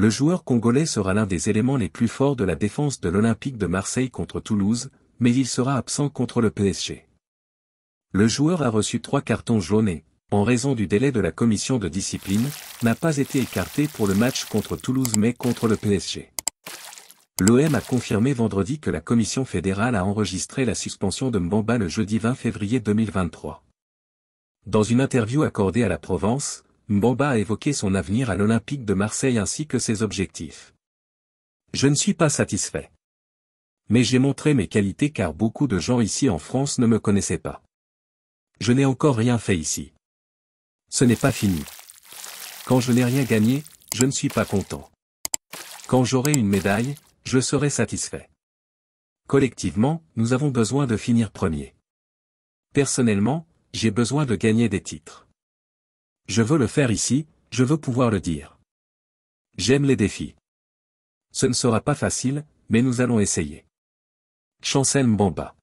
le joueur congolais sera l'un des éléments les plus forts de la défense de l'Olympique de Marseille contre Toulouse, mais il sera absent contre le PSG. Le joueur a reçu trois cartons jaunes en raison du délai de la commission de discipline, n'a pas été écarté pour le match contre Toulouse mais contre le PSG. L'OM a confirmé vendredi que la commission fédérale a enregistré la suspension de Mbamba le jeudi 20 février 2023. Dans une interview accordée à la Provence, Mbamba a évoqué son avenir à l'Olympique de Marseille ainsi que ses objectifs. Je ne suis pas satisfait. Mais j'ai montré mes qualités car beaucoup de gens ici en France ne me connaissaient pas. Je n'ai encore rien fait ici. Ce n'est pas fini. Quand je n'ai rien gagné, je ne suis pas content. Quand j'aurai une médaille, je serai satisfait. Collectivement, nous avons besoin de finir premier. Personnellement, j'ai besoin de gagner des titres. Je veux le faire ici, je veux pouvoir le dire. J'aime les défis. Ce ne sera pas facile, mais nous allons essayer. Chancel Mbamba